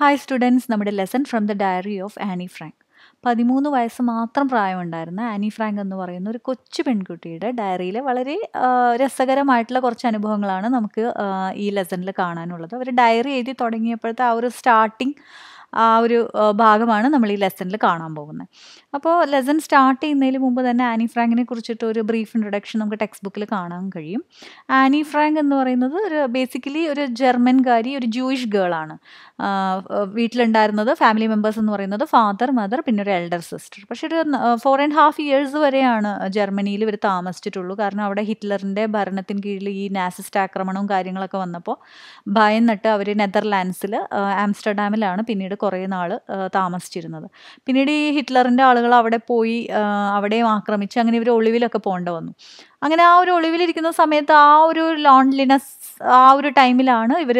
Hi students നമ്മുടെ lesson from the diary of Anne Frank പതിമൂന്ന് വയസ്സ് മാത്രം പ്രായമുണ്ടായിരുന്ന ആനി ഫ്രാങ്ക് എന്ന് പറയുന്ന ഒരു കൊച്ചു പെൺകുട്ടിയുടെ ഡയറിയിലെ വളരെ രസകരമായിട്ടുള്ള കുറച്ച് അനുഭവങ്ങളാണ് നമുക്ക് ഈ ലെസണിൽ കാണാനുള്ളത് അവർ ഡയറി എഴുതി തുടങ്ങിയപ്പോഴത്തെ ആ ഒരു സ്റ്റാർട്ടിങ് ആ ഒരു ഭാഗമാണ് നമ്മൾ ഈ ലെസണിൽ കാണാൻ പോകുന്നത് അപ്പോൾ ലെസൺ സ്റ്റാർട്ട് ചെയ്യുന്നതിന് മുമ്പ് തന്നെ ആനി ഫ്രാങ്കിനെ കുറിച്ചിട്ട് ഒരു ബ്രീഫ് ഇൻട്രൊഡക്ഷൻ നമുക്ക് ടെക്സ്റ്റ് ബുക്കിൽ കാണാൻ കഴിയും ആനി ഫ്രാങ്ക് എന്ന് പറയുന്നത് ഒരു ബേസിക്കലി ഒരു ജർമ്മൻകാരി ഒരു ജൂയിഷ് ഗേളാണ് വീട്ടിലുണ്ടായിരുന്നത് ഫാമിലി മെമ്പേഴ്സ് എന്ന് പറയുന്നത് ഫാദർ മദർ പിന്നെ ഒരു എൽഡർ സിസ്റ്റർ പക്ഷെ ഒരു ഫോർ ആൻഡ് ഹാഫ് ഇയേഴ്സ് വരെയാണ് ജർമ്മനിയിൽ ഇവർ താമസിച്ചിട്ടുള്ളൂ കാരണം അവിടെ ഹിറ്റ്ലറിൻ്റെ ഭരണത്തിന് കീഴിൽ ഈ നാസിസ്റ്റ് ആക്രമണവും കാര്യങ്ങളൊക്കെ വന്നപ്പോൾ ഭയന്നിട്ട് അവർ നെതർലാൻഡ്സിൽ ആംസ്റ്റർഡാമിലാണ് പിന്നീട് കുറേ നാൾ താമസിച്ചിരുന്നത് പിന്നീട് ഈ ഹിറ്റ്ലറിൻ്റെ ആളുകൾ അവിടെ പോയി അവിടെയും ആക്രമിച്ച് അങ്ങനെ ഇവർ ഒളിവിലൊക്കെ പോകേണ്ട വന്നു അങ്ങനെ ആ ഒരു ഒളിവിലിരിക്കുന്ന സമയത്ത് ആ ഒരു ലോൺലിനെസ് ആ ഒരു ടൈമിലാണ് ഇവർ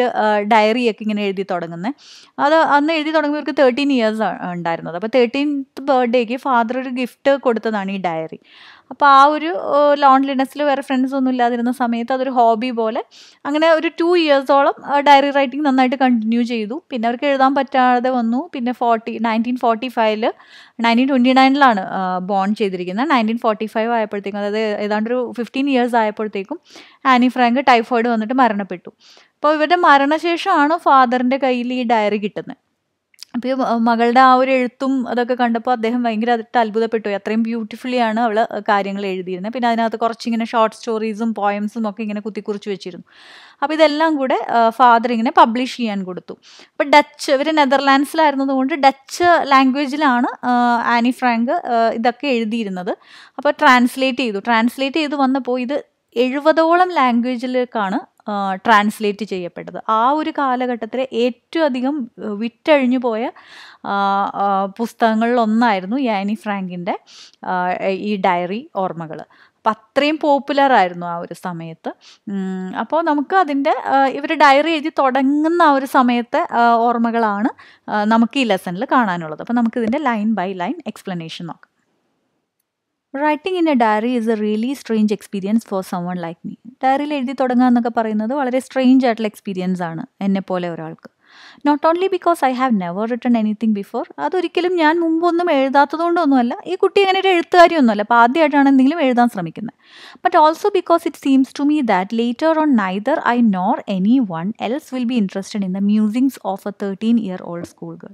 ഡയറിയൊക്കെ ഇങ്ങനെ എഴുതി തുടങ്ങുന്നത് അത് അന്ന് എഴുതി തുടങ്ങുമ്പോൾ ഇവർക്ക് തേർട്ടീൻ ഇയേഴ്സ് ഉണ്ടായിരുന്നത് അപ്പോൾ തേർട്ടീൻത്ത് ബർത്ത്ഡേക്ക് ഫാദർ ഒരു ഗിഫ്റ്റ് കൊടുത്തതാണ് ഈ ഡയറി അപ്പോൾ ആ ഒരു ലോൺലിനെസ്സിൽ വേറെ ഫ്രണ്ട്സ് ഒന്നും ഇല്ലാതിരുന്ന സമയത്ത് അതൊരു ഹോബി പോലെ അങ്ങനെ ഒരു ടു ഇയേഴ്സോളം ഡയറി റൈറ്റിംഗ് നന്നായിട്ട് കണ്ടിന്യൂ ചെയ്തു പിന്നെ അവർക്ക് എഴുതാൻ പറ്റാതെ വന്നു പിന്നെ ഫോർട്ടി നയൻറ്റീൻ ഫോർട്ടി ഫൈവിൽ നയൻറ്റീൻ ട്വൻറ്റി നയനിലാണ് ബോൺ ചെയ്തിരിക്കുന്നത് നയൻറ്റീൻ ഫോർട്ടി ഫൈവ് ആയപ്പോഴത്തേക്കും അതായത് ഏതാണ്ട് ഒരു ഫിഫ്റ്റീൻ ഇയേഴ്സ് ആയപ്പോഴത്തേക്കും ആനി ഫ്രാങ്ക് ടൈഫോയിഡ് വന്നിട്ട് മരണപ്പെട്ടു അപ്പോൾ ഇവരുടെ മരണശേഷമാണ് ഫാദറിൻ്റെ കയ്യിൽ ഈ ഡയറി കിട്ടുന്നത് അപ്പോൾ മകളുടെ ആ ഒരു എഴുത്തും അതൊക്കെ കണ്ടപ്പോൾ അദ്ദേഹം ഭയങ്കര അതിട്ട് അത്ഭുതപ്പെട്ടു അത്രയും ബ്യൂട്ടിഫുള്ളിയാണ് അവൾ കാര്യങ്ങൾ എഴുതിയിരുന്നത് പിന്നെ അതിനകത്ത് കുറച്ചിങ്ങനെ ഷോർട്ട് സ്റ്റോറീസും പോയംസും ഒക്കെ ഇങ്ങനെ കുത്തിക്കുറിച്ച് വെച്ചിരുന്നു അപ്പോൾ ഇതെല്ലാം കൂടെ ഫാദർ ഇങ്ങനെ പബ്ലിഷ് ചെയ്യാൻ കൊടുത്തു അപ്പോൾ ഡച്ച് ഇവർ നെതർലാൻഡ്സിലായിരുന്നത് കൊണ്ട് ഡച്ച് ലാംഗ്വേജിലാണ് ആനി ഫ്രാങ്ക് ഇതൊക്കെ എഴുതിയിരുന്നത് അപ്പോൾ ട്രാൻസ്ലേറ്റ് ചെയ്തു ട്രാൻസ്ലേറ്റ് ചെയ്ത് വന്നപ്പോൾ ഇത് എഴുപതോളം ലാംഗ്വേജിലേക്കാണ് ട്രാൻസ്ലേറ്റ് ചെയ്യപ്പെട്ടത് ആ ഒരു കാലഘട്ടത്തിലെ ഏറ്റവും അധികം വിറ്റഴിഞ്ഞു പോയ പുസ്തകങ്ങളിൽ ഒന്നായിരുന്നു യാനി ഫ്രാങ്കിൻ്റെ ഈ ഡയറി ഓർമ്മകൾ അപ്പം അത്രയും പോപ്പുലർ ആയിരുന്നു ആ ഒരു സമയത്ത് അപ്പോൾ നമുക്ക് അതിൻ്റെ ഇവർ ഡയറി എഴുതി തുടങ്ങുന്ന ആ ഒരു സമയത്തെ ഓർമ്മകളാണ് നമുക്ക് ഈ ലെസണിൽ കാണാനുള്ളത് അപ്പോൾ നമുക്കിതിൻ്റെ ലൈൻ ബൈ ലൈൻ എക്സ്പ്ലനേഷൻ നോക്കാം writing in a diary is a really strange experience for someone like me ഡയറിയിൽ എഴുതി തുടങ്ങുക എന്നൊക്കെ പറയുന്നത് വളരെ സ്ട്രേഞ്ച് ആയിട്ടുള്ള എക്സ്പീരിയൻസ് ആണ് എന്നെ പോലെ ഒരാൾക്ക് not only because I have never written anything before അതൊരിക്കലും ഞാൻ മുമ്പൊന്നും എഴുതാത്തതുകൊണ്ടൊന്നുമല്ല ഈ കുട്ടി അങ്ങനെ ഒരു എഴുത്തുകാരിയൊന്നുമല്ല അപ്പോൾ ആദ്യമായിട്ടാണ് എന്തെങ്കിലും എഴുതാൻ ശ്രമിക്കുന്നത് but also because it seems to me that later on neither I nor anyone else will be interested in the musings of a thirteen year old school girl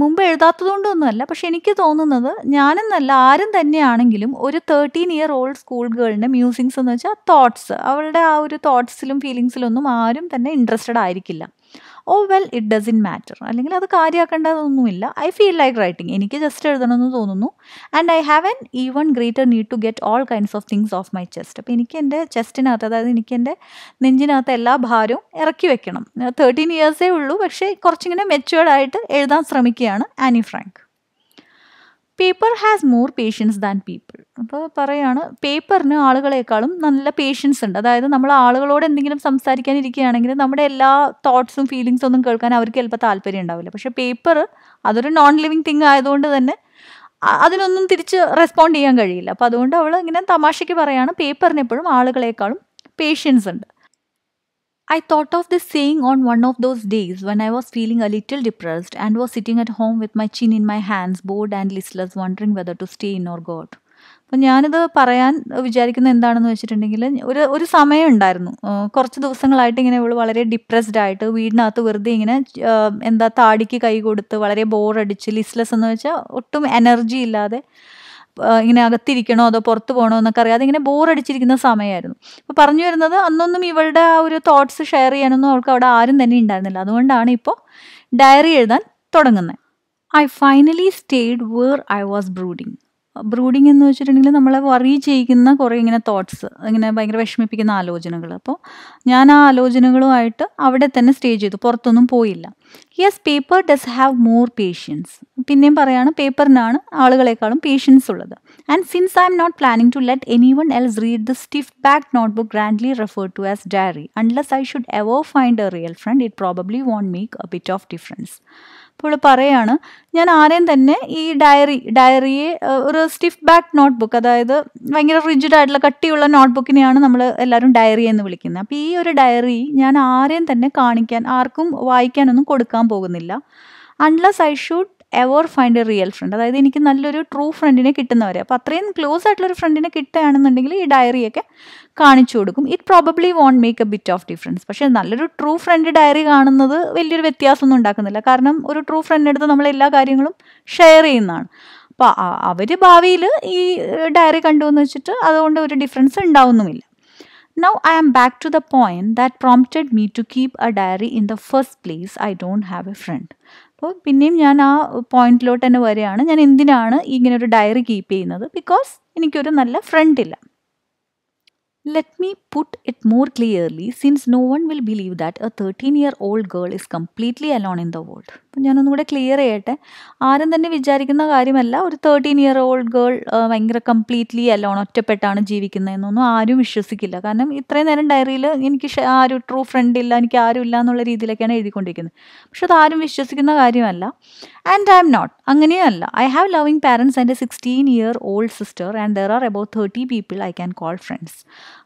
മുമ്പ് എഴുതാത്തത് കൊണ്ടൊന്നുമല്ല പക്ഷെ എനിക്ക് തോന്നുന്നത് ഞാനെന്നല്ല ആരും തന്നെയാണെങ്കിലും ഒരു തേർട്ടീൻ ഇയർ ഓൾഡ് സ്കൂൾ ഗേളിൻ്റെ musings എന്ന് വെച്ചാൽ തോട്ട്സ് അവളുടെ ആ ഒരു തോട്ട്സിലും ഫീലിങ്സിലൊന്നും ആരും തന്നെ ഇൻട്രസ്റ്റഡ് ആയിരിക്കില്ല oh well it in matter അല്ലെങ്കിൽ അത് കാര്യമാക്കേണ്ടതൊന്നുമില്ല ഐ ഫീൽ ലൈക്ക് റൈറ്റിംഗ് എനിക്ക് ജസ്റ്റ് എഴുതണമെന്ന് തോന്നുന്നു and I have an even greater need to get all kinds of things off my chest അപ്പോൾ എനിക്ക് എൻ്റെ ചെസ്റ്റിനകത്ത് അതായത് എനിക്ക് എൻ്റെ നെഞ്ചിനകത്ത് എല്ലാ ഭാരവും ഇറക്കി വെക്കണം തേർട്ടീൻ ഇയേഴ്സേ ഉള്ളൂ പക്ഷേ കുറച്ചിങ്ങനെ മെച്ചുവേർഡായിട്ട് എഴുതാൻ ശ്രമിക്കുകയാണ് Anne Frank paper has more patience than people അപ്പോൾ പറയുകയാണ് പേപ്പറിന് ആളുകളെക്കാളും നല്ല പേഷ്യൻസ് ഉണ്ട് അതായത് നമ്മൾ ആളുകളോട് എന്തെങ്കിലും സംസാരിക്കാനിരിക്കുകയാണെങ്കിൽ നമ്മുടെ എല്ലാ തോട്ട്സും ഫീലിങ്സും ഒന്നും കേൾക്കാൻ അവർക്ക് ചിലപ്പോൾ താല്പര്യം ഉണ്ടാവില്ല പക്ഷേ പേപ്പർ അതൊരു നോൺ ലിവിങ് തിങ് ആയതുകൊണ്ട് തന്നെ അതിനൊന്നും തിരിച്ച് റെസ്പോണ്ട് ചെയ്യാൻ കഴിയില്ല അപ്പോൾ അതുകൊണ്ട് അവൾ ഇങ്ങനെ തമാശയ്ക്ക് പറയുകയാണ് പേപ്പറിനെപ്പോഴും ആളുകളെക്കാളും പേഷ്യൻസ് ഉണ്ട് I thought of this saying on one of those days when I was feeling a little depressed and was sitting at home with my chin in my hands, bored and listless, wondering whether to stay in or go out. അപ്പം ഞാനിത് പറയാൻ വിചാരിക്കുന്ന എന്താണെന്ന് വെച്ചിട്ടുണ്ടെങ്കിൽ ഒരു ഒരു സമയം ഉണ്ടായിരുന്നു കുറച്ച് ദിവസങ്ങളായിട്ട് ഇങ്ങനെ ഇവള് വളരെ ഡിപ്രസ്ഡ് ആയിട്ട് വീടിനകത്ത് വെറുതെ ഇങ്ങനെ എന്താ താടിക്ക് കൈ കൊടുത്ത് വളരെ ബോറടിച്ച് ലിസ്ലെസ് എന്ന് വെച്ചാൽ ഒട്ടും എനർജി ഇല്ലാതെ ഇങ്ങനെ അകത്തിരിക്കണോ അതോ പുറത്ത് പോകണോ എന്നൊക്കെ അറിയാതെ ഇങ്ങനെ ബോറടിച്ചിരിക്കുന്ന സമയമായിരുന്നു അപ്പോൾ പറഞ്ഞു വരുന്നത് അന്നൊന്നും ഇവളുടെ ആ ഒരു തോട്ട്സ് ഷെയർ ചെയ്യാനൊന്നും അവൾക്ക് അവിടെ ആരും തന്നെ ഉണ്ടായിരുന്നില്ല അതുകൊണ്ടാണ് ഇപ്പോൾ ഡയറി എഴുതാൻ തുടങ്ങുന്നത് I finally stayed where I was brooding brooding എന്ന് വെച്ചിട്ടുണ്ടെങ്കിൽ നമ്മളെ വറി ചെയ്യിക്കുന്ന കുറേ ഇങ്ങനെ തോട്ട്സ് ഇങ്ങനെ ഭയങ്കര വിഷമിപ്പിക്കുന്ന ആലോചനകൾ അപ്പോൾ ഞാൻ ആ ആലോചനകളുമായിട്ട് അവിടെ തന്നെ സ്റ്റേ ചെയ്തു പുറത്തൊന്നും പോയില്ല yes paper does have more patience പിന്നെയും പറയാണ് പേപ്പറിനാണ് ആളുകളെക്കാളും പേഷ്യൻസ് ഉള്ളത് and since I'm not planning to let anyone else read the stiff back notebook grandly refer to as diary unless I should ever find a real friend it probably won't make a bit of difference അപ്പോൾ പറയാണ് ഞാൻ ആരെയും തന്നെ ഈ diary ഡയറിയെ ഒരു stiff back notebook അതായത് ഭയങ്കര rigid ആയിട്ടുള്ള കട്ടിയുള്ള നോട്ട്ബുക്കിനെയാണ് നമ്മൾ എല്ലാവരും ഡയറി എന്ന് വിളിക്കുന്നത് അപ്പോൾ ഈ ഒരു ഡയറി ഞാൻ ആരെയും തന്നെ കാണിക്കാൻ ആർക്കും വായിക്കാനൊന്നും കൊടുക്കാൻ പോകുന്നില്ല unless I should ever find a real friend അതായത് എനിക്ക് നല്ലൊരു ട്രൂ ഫ്രണ്ടിനെ കിട്ടുന്നവരെ അപ്പോൾ അത്രയും ക്ലോസ് ആയിട്ടുള്ളൊരു ഫ്രണ്ടിനെ കിട്ടുകയാണെന്നുണ്ടെങ്കിൽ ഈ ഡയറിയൊക്കെ കാണിച്ചു കൊടുക്കും it probably won't make a bit of difference പക്ഷേ നല്ലൊരു ട്രൂ ഫ്രണ്ട് ഡയറി കാണുന്നത് വലിയൊരു വ്യത്യാസമൊന്നും ഉണ്ടാക്കുന്നില്ല കാരണം ഒരു ട്രൂ അടുത്ത് നമ്മൾ എല്ലാ കാര്യങ്ങളും ഷെയർ ചെയ്യുന്നതാണ് അപ്പോൾ അവർ ഭാവിയിൽ ഈ ഡയറി കണ്ടു എന്ന് വെച്ചിട്ട് അതുകൊണ്ട് ഒരു ഡിഫറൻസ് ഉണ്ടാവുന്നുമില്ല now I am back to the point that prompted me to keep a diary in the first place I don't have a friend അപ്പോൾ പിന്നെയും ഞാൻ ആ പോയിന്റിലോട്ട് തന്നെ വരികയാണ് ഞാൻ എന്തിനാണ് ഇങ്ങനെ ഒരു ഡയറി കീപ്പ് ചെയ്യുന്നത് ബിക്കോസ് എനിക്കൊരു നല്ല ഫ്രണ്ട് ഇല്ല Let me put it more clearly since no one will believe that a 13 year old girl is completely alone in the world. അപ്പം ഞാനൊന്നുകൂടെ ക്ലിയർ ചെയ്യട്ടെ ആരും തന്നെ വിചാരിക്കുന്ന കാര്യമല്ല ഒരു തേർട്ടീൻ ഇയർ ഓൾഡ് ഗേൾ ഭയങ്കര കംപ്ലീറ്റ്ലി അലോൺ ഒറ്റപ്പെട്ടാണ് ജീവിക്കുന്നതെന്നൊന്നും ആരും വിശ്വസിക്കില്ല കാരണം ഇത്രയും നേരം ഡയറിയിൽ എനിക്ക് ആരും ട്രൂ ഫ്രണ്ട് ഇല്ല എനിക്ക് ആരും ഇല്ല എന്നുള്ള രീതിയിലൊക്കെയാണ് എഴുതിക്കൊണ്ടിരിക്കുന്നത് പക്ഷെ അതാരും വിശ്വസിക്കുന്ന കാര്യമല്ല ആൻഡ് ഐ എം നോട്ട് അങ്ങനെയല്ല I have loving parents and a sixteen year old sister and there are about thirty people I can call friends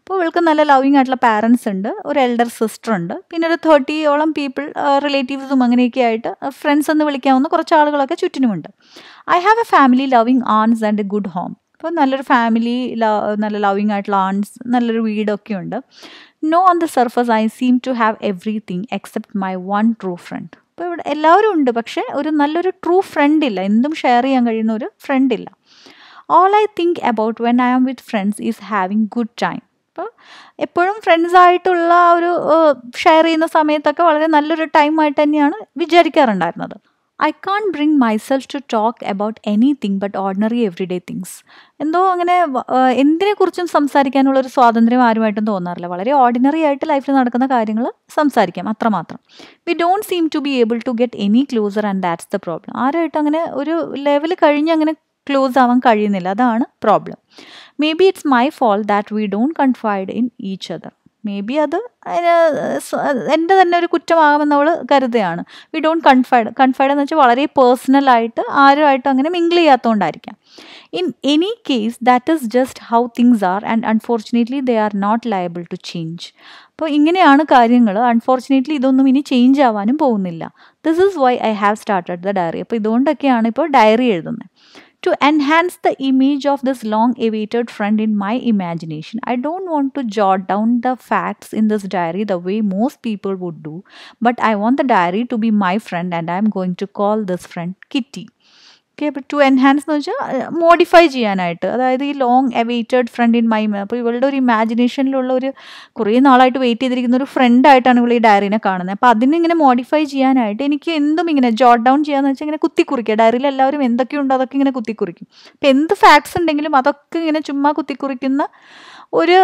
അപ്പോൾ ഇവൾക്ക് നല്ല ലവിങ് ആയിട്ടുള്ള പാരൻസ് ഉണ്ട് ഒരു എൽഡർ സിസ്റ്റർ ഉണ്ട് പിന്നെ ഒരു തേർട്ടിയോളം പീപ്പിൾ റിലേറ്റീവ്സും അങ്ങനെയൊക്കെ ആയിട്ട് ഫ്രണ്ട്സ് എന്ന് വിളിക്കാവുന്ന കുറച്ച് ആളുകളൊക്കെ ചുറ്റിനുമുണ്ട് I have a family loving aunts and a good home അപ്പോൾ നല്ലൊരു ഫാമിലി നല്ല ലവിങ് ആയിട്ടുള്ള ആൺസ് നല്ലൊരു വീടൊക്കെ ഉണ്ട് no on the surface I seem to have everything except my one true friend അപ്പോൾ ഇവിടെ എല്ലാവരും ഉണ്ട് പക്ഷേ ഒരു നല്ലൊരു ട്രൂ ഫ്രണ്ട് ഇല്ല എന്തും ഷെയർ ചെയ്യാൻ കഴിയുന്ന ഒരു ഫ്രണ്ട് ഇല്ല all I think about when I am with friends is having good time അപ്പോൾ എപ്പോഴും ഫ്രണ്ട്സായിട്ടുള്ള ആ ഒരു ഷെയർ ചെയ്യുന്ന സമയത്തൊക്കെ വളരെ നല്ലൊരു ടൈമായിട്ട് തന്നെയാണ് വിചാരിക്കാറുണ്ടായിരുന്നത് I can't bring myself to talk about anything but ordinary everyday things എന്തോ അങ്ങനെ എന്തിനെക്കുറിച്ചും സംസാരിക്കാനുള്ള ഒരു സ്വാതന്ത്ര്യം ആരുമായിട്ടും തോന്നാറില്ല വളരെ ഓർഡിനറി ആയിട്ട് ലൈഫിൽ നടക്കുന്ന കാര്യങ്ങൾ സംസാരിക്കാം അത്രമാത്രം we don't seem to be able to get any closer and that's the problem ആരുമായിട്ട് അങ്ങനെ ഒരു ലെവൽ കഴിഞ്ഞ് അങ്ങനെ ക്ലോസ് ആവാൻ കഴിയുന്നില്ല അതാണ് problem maybe it's my fault that we don't confide in each other maybe അത് എൻ്റെ തന്നെ ഒരു കുറ്റമാകുമെന്ന് അവൾ കരുതുകയാണ് വി ഡോണ്ട് കൺഫൈഡ് കൺഫൈഡ് എന്ന് വെച്ചാൽ വളരെ പേഴ്സണലായിട്ട് ആരുമായിട്ടും അങ്ങനെ മിങ്കിൾ ചെയ്യാത്തതുകൊണ്ടായിരിക്കാം in any case that is just how things are and unfortunately they are not liable to change അപ്പോൾ ഇങ്ങനെയാണ് കാര്യങ്ങൾ അൺഫോർച്ചുനേറ്റ്ലി ഇതൊന്നും ഇനി ചേഞ്ച് ആവാനും പോകുന്നില്ല this is why I have started the diary അപ്പോൾ ഇതുകൊണ്ടൊക്കെയാണ് ഇപ്പോൾ ഡയറി എഴുതുന്നത് to enhance the image of this long awaited friend in my imagination. I don't want to jot down the facts in this diary the way most people would do, but I want the diary to be my friend and I am going to call this friend Kitty. Okay to enhance എന്ന് വെച്ചാൽ modify ചെയ്യാനായിട്ട് അതായത് ഈ long awaited friend in my അപ്പോൾ ഇവളുടെ ഒരു ഇമാജിനേഷനിലുള്ള ഒരു കുറേ നാളായിട്ട് വെയിറ്റ് ചെയ്തിരിക്കുന്ന ഒരു ഫ്രണ്ടായിട്ടാണ് ഇവൾ ഈ ഡയറിനെ കാണുന്നത് അപ്പോൾ അതിനിങ്ങനെ മോഡിഫൈ ചെയ്യാനായിട്ട് എനിക്ക് എന്തും ഇങ്ങനെ ജോട്ട് ഡൗൺ ചെയ്യാന്ന് വെച്ചാൽ ഇങ്ങനെ കുത്തിക്കുറിക്കുക ഡയറിയിൽ എല്ലാവരും എന്തൊക്കെയുണ്ട് അതൊക്കെ ഇങ്ങനെ കുത്തിക്കുറിക്കും അപ്പോൾ എന്ത് ഫാക്ട്സ് ഉണ്ടെങ്കിലും അതൊക്കെ ഇങ്ങനെ ചുമ്മാ കുത്തിക്കുറിക്കുന്ന ഒരു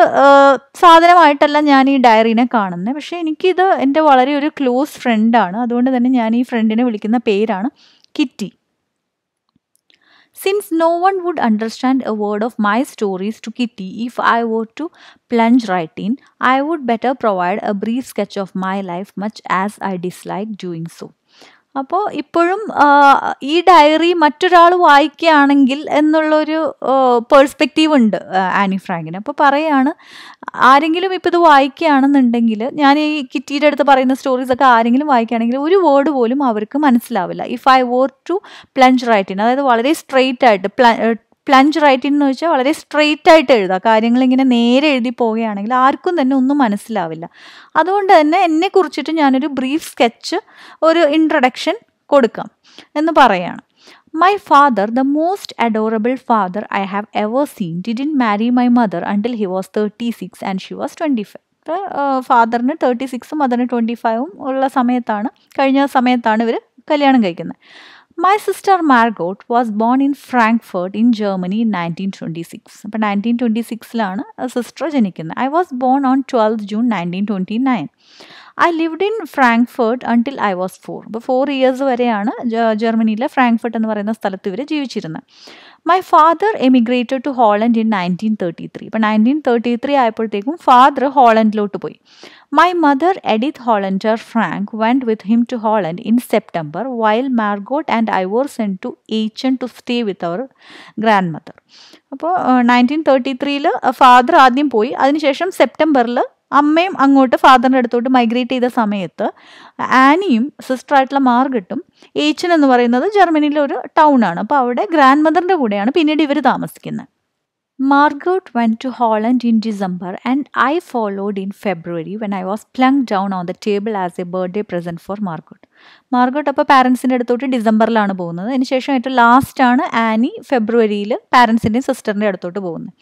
സാധനമായിട്ടല്ല ഞാൻ ഈ ഡയറിനെ കാണുന്നത് പക്ഷേ എനിക്കിത് എൻ്റെ വളരെ ഒരു ക്ലോസ് ഫ്രണ്ടാണ് അതുകൊണ്ട് തന്നെ ഞാൻ ഈ ഫ്രണ്ടിനെ വിളിക്കുന്ന പേരാണ് Kitty Since no one would understand a word of my stories to Kitty if I were to plunge right in, I would better provide a brief sketch of my life, much as I dislike doing so. അപ്പോൾ ഇപ്പോഴും ഈ diary മറ്റൊരാൾ വായിക്കുകയാണെങ്കിൽ എന്നുള്ളൊരു perspective ഉണ്ട് Annie ഫ്രാങ്കിന് അപ്പോൾ പറയുകയാണ് ആരെങ്കിലും ഇപ്പോൾ ഇത് വായിക്കുകയാണെന്നുണ്ടെങ്കിൽ ഞാൻ ഈ കിറ്റിയുടെ അടുത്ത് പറയുന്ന സ്റ്റോറീസൊക്കെ ആരെങ്കിലും വായിക്കുകയാണെങ്കിൽ ഒരു വേർഡ് പോലും അവർക്ക് മനസ്സിലാവില്ല if I were to plunge right in അതായത് വളരെ സ്ട്രെയിറ്റ് ആയിട്ട് പ്ലഞ്ച് റൈറ്റിംഗ് എന്ന് വെച്ചാൽ വളരെ സ്ട്രെയിറ്റ് ആയിട്ട് എഴുതുക കാര്യങ്ങൾ ഇങ്ങനെ നേരെ എഴുതി പോവുകയാണെങ്കിൽ ആർക്കും തന്നെ ഒന്നും മനസ്സിലാവില്ല അതുകൊണ്ട് തന്നെ എന്നെ കുറിച്ചിട്ട് ഞാനൊരു ബ്രീഫ് സ്കെച്ച് ഒരു ഇൻട്രഡക്ഷൻ കൊടുക്കാം എന്ന് പറയാണ് my father the most adorable father I have ever seen didn't marry my mother until he was thirty six and she was twenty five ഫാദറിന് തേർട്ടി സിക്സും മദറിന് ട്വൻറ്റി ഫൈവും ഉള്ള സമയത്താണ് കഴിഞ്ഞ സമയത്താണ് ഇവർ കല്യാണം കഴിക്കുന്നത് my sister Margot was born in Frankfurt in Germany in nineteen twenty six അപ്പോൾ നയൻറ്റീൻ ട്വൻറ്റി സിക്സിലാണ് സിസ്റ്റർ ജനിക്കുന്നത് I was born on twelfth June nineteen twenty nine I lived in Frankfurt until I was four അപ്പോൾ four years വരെയാണ് ജർമ്മനിയിലെ Frankfurt എന്ന് പറയുന്ന സ്ഥലത്ത് ഇവർ ജീവിച്ചിരുന്നത് my father emigrated to Holland in nineteen thirty three ഇപ്പം നയൻറ്റീൻ തേർട്ടി ത്രീ ആയപ്പോഴത്തേക്കും ഫാദർ ഹോളണ്ടിലോട്ട് പോയി my mother Edith Hollander Frank went with him to Holland in September while Margot and I were sent to Aachen to stay with our grandmother അപ്പോൾ nineteen thirty ത്രീയിൽ father ആദ്യം പോയി അതിനുശേഷം സെപ്റ്റംബറിൽ അമ്മയും അങ്ങോട്ട് ഫാദറിൻ്റെ അടുത്തോട്ട് മൈഗ്രേറ്റ് ചെയ്ത സമയത്ത് ആനിയും സിസ്റ്ററായിട്ടുള്ള മാർഗട്ടും ഏച്ചൻ എന്ന് പറയുന്നത് ജർമ്മനിയിലെ ഒരു ടൗൺ ആണ് അപ്പോൾ അവിടെ ഗ്രാൻഡ് മദറിൻ്റെ കൂടെയാണ് പിന്നീട് ഇവർ താമസിക്കുന്നത് Margot went to Holland in December and I followed in February when I was plunked down on the table as a birthday present for Margot Margot അപ്പോൾ പാരൻസിൻ്റെ അടുത്തോട്ട് ഡിസംബറിലാണ് പോകുന്നത് അതിനുശേഷം ഏറ്റവും ലാസ്റ്റാണ് ആനി ഫെബ്രുവരിയിൽ പാരൻസിൻ്റെയും സിസ്റ്ററിൻ്റെ അടുത്തോട്ട് പോകുന്നത്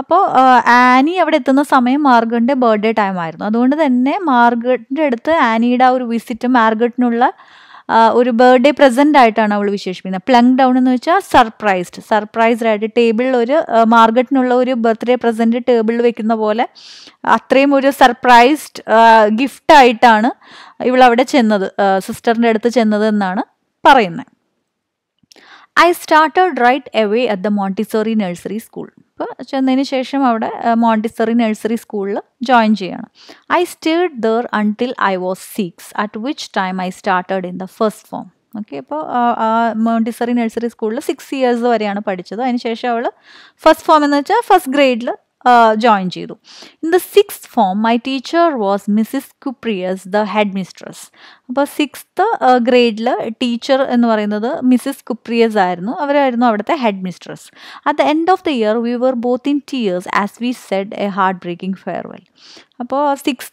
അപ്പോൾ ആനി അവിടെ എത്തുന്ന സമയം മാർഗറിൻ്റെ ബർത്ത്ഡേ ടൈം ആയിരുന്നു അതുകൊണ്ട് തന്നെ മാർഗറിൻ്റെ അടുത്ത് ആനിയുടെ ആ ഒരു വിസിറ്റ് മാർഗറിനുള്ള ഒരു ബർത്ത്ഡേ പ്രസൻ്റ് ആയിട്ടാണ് അവൾ വിശേഷിപ്പിക്കുന്നത് പ്ലങ് ഡൗൺ എന്ന് വെച്ചാൽ സർപ്രൈസ്ഡ് സർപ്രൈസ്ഡ് ആയിട്ട് ടേബിളിൽ ഒരു മാർഗറ്റിനുള്ള ഒരു ബർത്ത്ഡേ പ്രസൻറ്റ് ടേബിളിൽ വെക്കുന്ന പോലെ അത്രയും ഒരു സർപ്രൈസ്ഡ് ഇവൾ ഇവളവിടെ ചെന്നത് സിസ്റ്ററിൻ്റെ അടുത്ത് ചെന്നത് എന്നാണ് പറയുന്നത് I started right away at the Montessori nursery school അപ്പോൾ ചെന്നതിന് ശേഷം അവിടെ മോണ്ടിസറി നഴ്സറി സ്കൂളിൽ ജോയിൻ ചെയ്യണം I stayed there until I was six at which time I started in the first form okay അപ്പോൾ മോണ്ടിസറി നഴ്സറി സ്കൂളിൽ six years വരെയാണ് പഠിച്ചത് അതിനുശേഷം അവൾ ഫസ്റ്റ് ഫോം എന്ന് വെച്ചാൽ ഫസ്റ്റ് ഗ്രേഡിൽ ജോയിൻ ചെയ്തു in the six form my teacher was Mrs Kuperus the headmistress അപ്പോൾ സിക്സ്ത് ഗ്രേഡിൽ ടീച്ചർ എന്ന് പറയുന്നത് മിസ്സിസ് കുപ്രിയസ് ആയിരുന്നു അവരായിരുന്നു അവിടുത്തെ headmistress at the end of the year we were both in tears as we said a heartbreaking farewell അപ്പോൾ six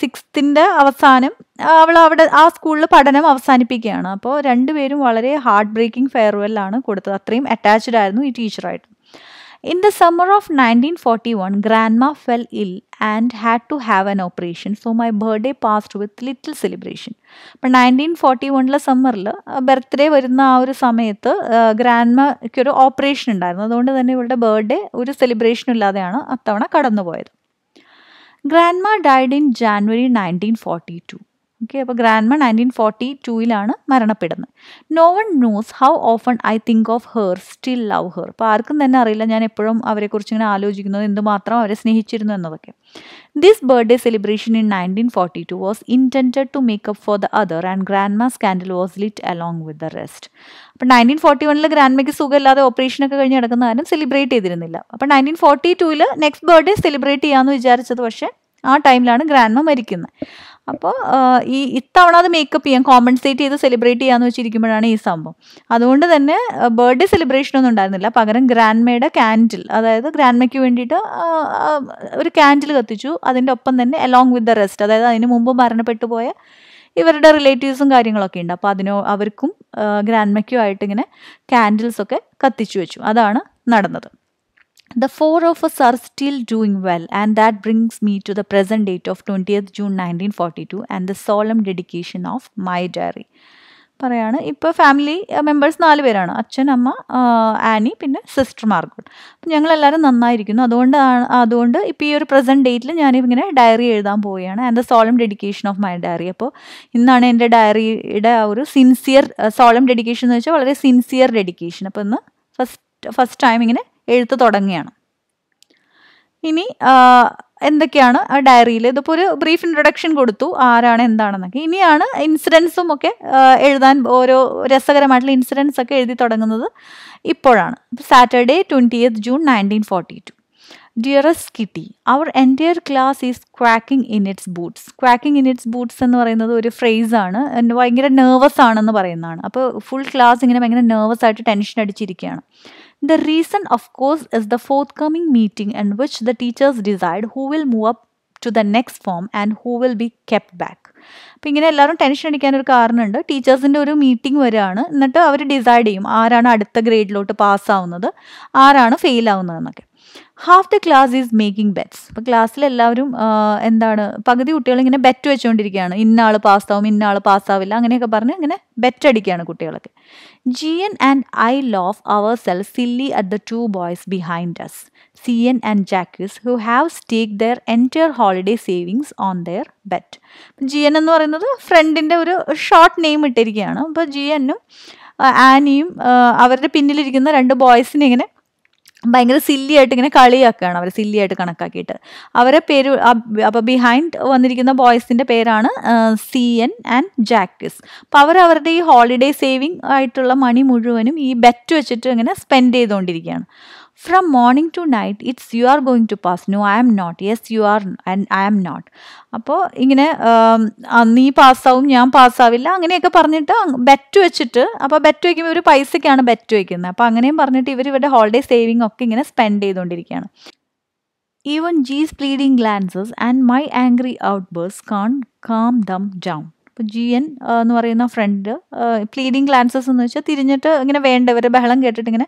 സിക്സ്ത്തിൻ്റെ അവസാനം അവൾ അവിടെ ആ സ്കൂളിൽ പഠനം അവസാനിപ്പിക്കുകയാണ് അപ്പോൾ രണ്ടുപേരും വളരെ ഹാർട്ട് ബ്രേക്കിംഗ് ഫെയർവെല്ലാണ് കൊടുത്തത് അത്രയും അറ്റാച്ച്ഡ് ആയിരുന്നു ഈ ടീച്ചറായിട്ട് In the summer of 1941, grandma fell ill and had to have an operation. So my birthday passed with little celebration. അപ്പം നയൻറ്റീൻ ഫോർട്ടി വണ്ണിലെ സമ്മറിൽ ബർത്ത്ഡേ വരുന്ന ആ ഒരു സമയത്ത് ഗ്രാൻഡ്മയ്ക്കൊരു ഓപ്പറേഷൻ ഉണ്ടായിരുന്നു അതുകൊണ്ട് തന്നെ ഇവളുടെ ബർത്ത്ഡേ ഒരു സെലിബ്രേഷനും ഇല്ലാതെയാണ് അത്തവണ കടന്നുപോയത് grandma died in January nineteen forty two okay അപ്പോൾ ഗ്രാൻഡ്മ നയൻറ്റീൻ ഫോർട്ടി ടൂയിലാണ് മരണപ്പെടുന്നത് no one knows how often I think of her still love her അപ്പോൾ ആർക്കും തന്നെ അറിയില്ല ഞാൻ എപ്പോഴും അവരെക്കുറിച്ച് ഇങ്ങനെ ആലോചിക്കുന്നത് എന്തുമാത്രം അവരെ സ്നേഹിച്ചിരുന്നു എന്നതൊക്കെ this birthday celebration in nineteen forty two was intended to make up for the other and grand grandma's candle was lit along with the rest അപ്പോൾ നയൻറ്റീൻ ഫോർട്ടി വണ്ണിൽ ഗ്രാൻഡ്മയ്ക്ക് സുഖമില്ലാതെ ഓപ്പറേഷനൊക്കെ കഴിഞ്ഞ് നടക്കുന്ന കാരണം സെലിബ്രേറ്റ് ചെയ്തിരുന്നില്ല അപ്പോൾ നയൻറ്റീൻ ഫോർട്ടി ടൂവിൽ നെക്സ്റ്റ് ബർത്ത്ഡേ സെലിബ്രേറ്റ് ചെയ്യാമെന്ന് വിചാരിച്ചത് പക്ഷേ ആ ടൈമിലാണ് ഗ്രാൻഡ്മ മരിക്കുന്നത് അപ്പോൾ ഈ ഇത്തവണ അത് മേക്കപ്പ് ചെയ്യാം കോമ്പൻസേറ്റ് ചെയ്ത് സെലിബ്രേറ്റ് ചെയ്യാന്ന് വെച്ചിരിക്കുമ്പോഴാണ് ഈ സംഭവം അതുകൊണ്ട് തന്നെ ബർത്ത്ഡേ സെലിബ്രേഷൻ ഒന്നും ഉണ്ടായിരുന്നില്ല പകരം ഗ്രാൻഡ്മയുടെ ക്യാൻഡിൽ അതായത് ഗ്രാൻഡ്മയ്ക്ക് വേണ്ടിയിട്ട് ഒരു ക്യാൻഡിൽ കത്തിച്ചു അതിൻ്റെ ഒപ്പം തന്നെ അലോങ് വിത്ത് ദ റെസ്റ്റ് അതായത് അതിന് മുമ്പ് മരണപ്പെട്ടു പോയ ഇവരുടെ റിലേറ്റീവ്സും കാര്യങ്ങളൊക്കെ ഉണ്ട് അപ്പോൾ അതിനോ അവർക്കും ഗ്രാൻഡ്മയ്ക്കും ആയിട്ട് ഇങ്ങനെ ക്യാൻഡിൽസൊക്കെ കത്തിച്ചു വെച്ചു അതാണ് നടന്നത് The four of us are still doing well, and that brings me to the present date of 20th June 1942 and the solemn dedication of my diary. പറയാണ് ഇപ്പോൾ ഫാമിലി മെമ്പേഴ്സ് നാല് പേരാണ് അച്ഛൻ അമ്മ uh, ആനി പിന്നെ സിസ്റ്റർ മാർഗോട്ട് അപ്പം ഞങ്ങളെല്ലാവരും നന്നായിരിക്കുന്നു അതുകൊണ്ട് അതുകൊണ്ട് ഇപ്പോൾ ഈ ഒരു പ്രസൻറ്റ് ഡേറ്റിൽ ഞാനിങ്ങനെ ഡയറി എഴുതാൻ പോവുകയാണ് and the solemn dedication of my diary അപ്പോൾ ഇന്നാണ് എൻ്റെ ഡയറിയുടെ ആ ഒരു സിൻസിയർ സോളം ഡെഡിക്കേഷൻ എന്ന് വെച്ചാൽ വളരെ സിൻസിയർ ഡെഡിക്കേഷൻ അപ്പോൾ ഇന്ന് ഫസ്റ്റ് ഫസ്റ്റ് ടൈം ഇങ്ങനെ എഴുത്ത് തുടങ്ങുകയാണ് ഇനി എന്തൊക്കെയാണ് ഡയറിയിൽ ഇതിപ്പോൾ ഒരു ബ്രീഫ് ഇൻട്രൊഡക്ഷൻ കൊടുത്തു ആരാണ് എന്താണെന്നൊക്കെ ഇനിയാണ് ഇൻസിഡൻസും ഒക്കെ എഴുതാൻ ഓരോ രസകരമായിട്ടുള്ള ഇൻസിഡൻസ് ഒക്കെ എഴുതി തുടങ്ങുന്നത് ഇപ്പോഴാണ് Saturday twentieth June nineteen forty two dearest Kitty our entire class is quaking in its boots quaking in its boots എന്ന് പറയുന്നത് ഒരു ഫ്രേസാണ് ഭയങ്കര നെർവസ് ആണെന്ന് പറയുന്നതാണ് അപ്പോൾ ഫുൾ ക്ലാസ് ഇങ്ങനെ ഭയങ്കര നെർവസ് ആയിട്ട് ടെൻഷൻ അടിച്ചിരിക്കുകയാണ് The reason, of course, is the forthcoming meeting in which the teachers decide who will move up to the next form and who will be kept back. അപ്പം ഇങ്ങനെ എല്ലാവരും tension അടിക്കാൻ ഒരു കാരണമുണ്ട് ടീച്ചേഴ്സിൻ്റെ ഒരു മീറ്റിംഗ് വരികയാണ് എന്നിട്ട് അവർ ഡിസൈഡ് ചെയ്യും ആരാണ് അടുത്ത ഗ്രേഡിലോട്ട് പാസ്സാവുന്നത് ആരാണ് ഫെയിൽ എന്നൊക്കെ half the class is making bets അപ്പോൾ ക്ലാസ്സിൽ എല്ലാവരും എന്താണ് പകുതി കുട്ടികൾ ഇങ്ങനെ ബെറ്റ് വെച്ചുകൊണ്ടിരിക്കുകയാണ് ഇന്ന ആൾ പാസ്സാവും ഇന്ന ആൾ പാസ്സാവില്ല അങ്ങനെയൊക്കെ പറഞ്ഞ് അങ്ങനെ ബെറ്റ് അടിക്കുകയാണ് കുട്ടികളൊക്കെ N and I laugh ourselves silly at the two boys behind us N and Jacques who have staked their entire holiday savings on their bet N എന്ന് പറയുന്നത് ഫ്രണ്ടിൻ്റെ ഒരു ഷോർട്ട് നെയിം ഇട്ടിരിക്കുകയാണ് അപ്പോൾ എന്നും ആനിയും അവരുടെ പിന്നിലിരിക്കുന്ന രണ്ട് ബോയ്സിനെ ഇങ്ങനെ ഭയങ്കര സില്ലി ആയിട്ട് ഇങ്ങനെ കളിയാക്കുകയാണ് അവർ സില്ലി ആയിട്ട് കണക്കാക്കിയിട്ട് അവരെ പേര് അപ്പോൾ ബിഹൈൻഡ് വന്നിരിക്കുന്ന ബോയ്സിൻ്റെ പേരാണ് സി എൻ ആൻഡ് ജാക്കിസ് അപ്പോൾ അവർ അവരുടെ ഈ ഹോളിഡേ സേവിങ് ആയിട്ടുള്ള മണി മുഴുവനും ഈ ബെറ്റ് വെച്ചിട്ട് ഇങ്ങനെ സ്പെൻഡ് ചെയ്തുകൊണ്ടിരിക്കുകയാണ് From morning to night it's you are going to pass no I'm not yes you are and I'm not അപ്പോൾ ഇങ്ങനെ നീ പാസ്സാവും ഞാൻ പാസ്സാവില്ല അങ്ങനെയൊക്കെ പറഞ്ഞിട്ട് ബെറ്റ് വെച്ചിട്ട് അപ്പോൾ ബെറ്റ് വയ്ക്കുമ്പോൾ ഒരു പൈസയ്ക്കാണ് ബെറ്റ് വയ്ക്കുന്നത് അപ്പോൾ അങ്ങനെയും പറഞ്ഞിട്ട് ഇവർ ഇവരുടെ ഹോളിഡേ സേവിങ് ഒക്കെ ഇങ്ങനെ സ്പെൻഡ് ചെയ്തുകൊണ്ടിരിക്കുകയാണ് even G's pleading glances and my angry outbursts can't calm them down ഇപ്പോൾ ജി എൻ എന്ന് പറയുന്ന ഫ്രണ്ട് പ്ലീഡിങ് ഗ്ലാൻസസ് എന്ന് വെച്ചാൽ തിരിഞ്ഞിട്ട് ഇങ്ങനെ വേണ്ടവർ ബഹളം കേട്ടിട്ട് ഇങ്ങനെ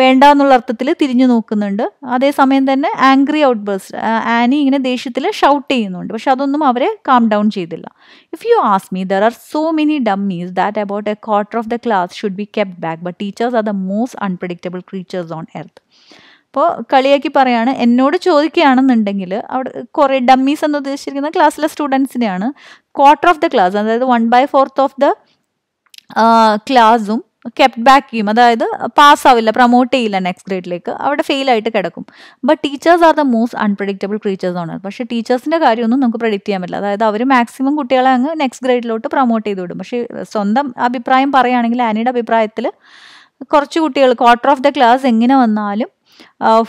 വേണ്ട എന്നുള്ള അർത്ഥത്തിൽ തിരിഞ്ഞു നോക്കുന്നുണ്ട് അതേസമയം തന്നെ ആംഗ്രി ഔട്ട് ബേസ്റ്റ് ആനി ഇങ്ങനെ ദേഷ്യത്തിൽ ഷൗട്ട് ചെയ്യുന്നുണ്ട് പക്ഷെ അതൊന്നും അവരെ കാം ഡൗൺ ചെയ്തില്ല if you ask me there are so many dummies that about a quarter of the class should be kept back but teachers are the most unpredictable creatures on earth അപ്പോൾ കളിയാക്കി പറയാണ് എന്നോട് ചോദിക്കുകയാണെന്നുണ്ടെങ്കിൽ അവിടെ കുറേ dummies എന്ന് ഉദ്ദേശിച്ചിരിക്കുന്ന ക്ലാസ്സിലെ സ്റ്റുഡൻസിനെയാണ് ക്വാർട്ടർ ഓഫ് ദ ക്ലാസ് അതായത് one by fourth of the ക്ലാസും കെപ്റ്റ് ബാക്ക് ചെയ്യും അതായത് പാസ് ആവില്ല പ്രൊമോട്ട് ചെയ്യില്ല നെക്സ്റ്റ് ഗ്രേഡിലേക്ക് അവിടെ ഫെയിൽ ആയിട്ട് കിടക്കും but teachers are the most unpredictable creatures ആണ് പക്ഷേ ടീച്ചേഴ്സിൻ്റെ കാര്യമൊന്നും നമുക്ക് പ്രഡിക്റ്റ് ചെയ്യാൻ പറ്റില്ല അതായത് അവർ മാക്സിമം കുട്ടികളെ അങ്ങ് നെക്സ്റ്റ് ഗ്രേഡിലോട്ട് പ്രൊമോട്ട് ചെയ്ത് വിടും പക്ഷേ സ്വന്തം അഭിപ്രായം പറയുകയാണെങ്കിൽ ആനിയുടെ അഭിപ്രായത്തിൽ കുറച്ച് കുട്ടികൾ ക്വാർട്ടർ ഓഫ് ദ ക്ലാസ് എങ്ങനെ വന്നാലും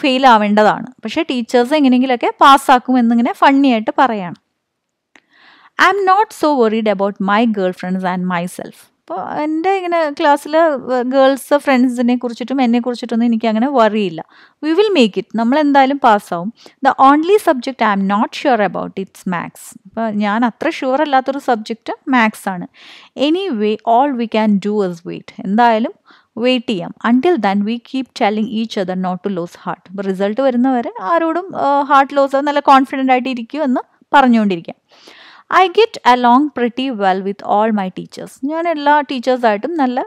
ഫെയിൽ ആവേണ്ടതാണ് പക്ഷേ ടീച്ചേഴ്സ് എങ്ങനെയെങ്കിലൊക്കെ പാസ്സാക്കും എന്നിങ്ങനെ ഫണ്ണി ആയിട്ട് പറയാണ് I'm not so about my girlfriends and myself അപ്പോൾ എൻ്റെ ഇങ്ങനെ ക്ലാസ്സിൽ ഗേൾസ് ഫ്രണ്ട്സിനെ കുറിച്ചിട്ടും എന്നെ കുറിച്ചിട്ടൊന്നും എനിക്ക് അങ്ങനെ വറിയില്ല വി വിൽ മേക്ക് ഇറ്റ് നമ്മൾ എന്തായാലും പാസ്സാവും the only subject I'm not sure about it's maths അപ്പോൾ ഞാൻ അത്ര ഷുവർ അല്ലാത്തൊരു സബ്ജക്റ്റ് മാത്സ് ആണ് anyway all we can do is wait എന്തായാലും വെയിറ്റ് ചെയ്യാം until then we keep telling each other not to lose heart അപ്പോൾ result വരുന്നവരെ ആരോടും ഹാർട്ട് ലോസ് നല്ല കോൺഫിഡൻ്റ് ആയിട്ട് ഇരിക്കുമെന്ന് പറഞ്ഞുകൊണ്ടിരിക്കാം I get along pretty well with all my teachers ഞാൻ എല്ലാ ടീച്ചേഴ്സായിട്ടും നല്ല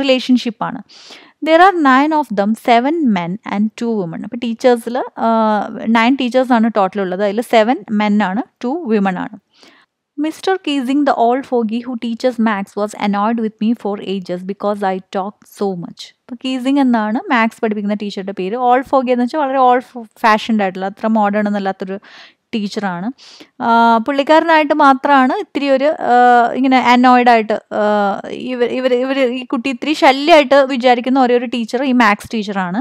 റിലേഷൻഷിപ്പാണ് there are nine of them seven men and two women അപ്പോൾ ടീച്ചേഴ്സിൽ നയൻ ടീച്ചേഴ്സാണ് ടോട്ടൽ ഉള്ളത് അതിൽ സെവൻ മെൻ ആണ് ടു വിമൺ ആണ് Mr Keesing the old fogey who teaches maths was annoyed with me for ages because I talk so much ഇപ്പോൾ Keesing എന്നാണ് maths പഠിപ്പിക്കുന്ന ടീച്ചറുടെ പേര് ഓൾ ഫോഗി എന്ന് വെച്ചാൽ വളരെ ഓൾ ഫാഷൻഡ് ആയിട്ടുള്ള അത്ര മോഡേൺ എന്നല്ലാത്തൊരു ടീച്ചറാണ് പുള്ളിക്കാരനായിട്ട് മാത്രമാണ് ഇത്തിരി ഒരു ഇങ്ങനെ അനോയിഡായിട്ട് ഇവർ ഇവർ ഇവർ ഈ കുട്ടി ഇത്തിരി ശല്യമായിട്ട് വിചാരിക്കുന്ന ഒരേ ഒരു ടീച്ചർ ഈ മാത്സ് ടീച്ചറാണ്